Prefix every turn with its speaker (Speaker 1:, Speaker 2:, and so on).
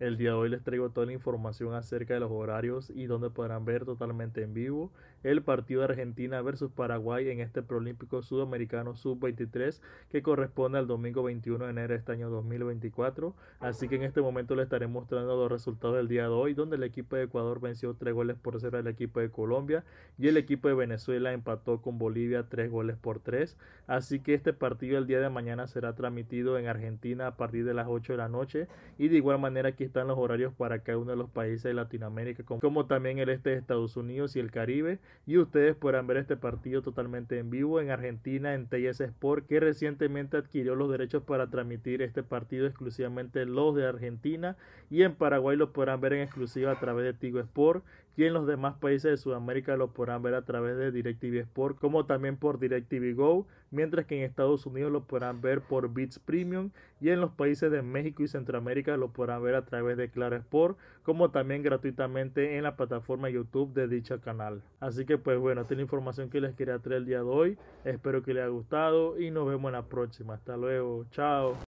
Speaker 1: El día de hoy les traigo toda la información acerca de los horarios y donde podrán ver totalmente en vivo el partido de Argentina versus Paraguay en este Prolímpico Sudamericano Sub-23 que corresponde al domingo 21 de enero de este año 2024. Así que en este momento les estaré mostrando los resultados del día de hoy donde el equipo de Ecuador venció 3 goles por 0 al equipo de Colombia y el equipo de Venezuela empató con Bolivia 3 goles por 3. Así que este partido el día de mañana será transmitido en Argentina a partir de las 8 de la noche y de igual manera aquí están los horarios para cada uno de los países de Latinoamérica, como, también el este de Estados Unidos y el Caribe. Y ustedes podrán ver este partido totalmente en vivo en Argentina, en TS Sport, que recientemente adquirió los derechos para transmitir este partido exclusivamente los de Argentina. Y en Paraguay lo podrán ver en exclusiva a través de Tigo Sport. Y en los demás países de Sudamérica lo podrán ver a través de DirecTV Sport, como también por DirecTV Go. Mientras que en Estados Unidos lo podrán ver por Bits Premium. Y en los países de México y Centroamérica lo podrán ver a través través de Clara Sport, como también gratuitamente en la plataforma YouTube de dicho canal. Así que pues bueno, esta es la información que les quería traer el día de hoy. Espero que les haya gustado y nos vemos en la próxima. Hasta luego, chao.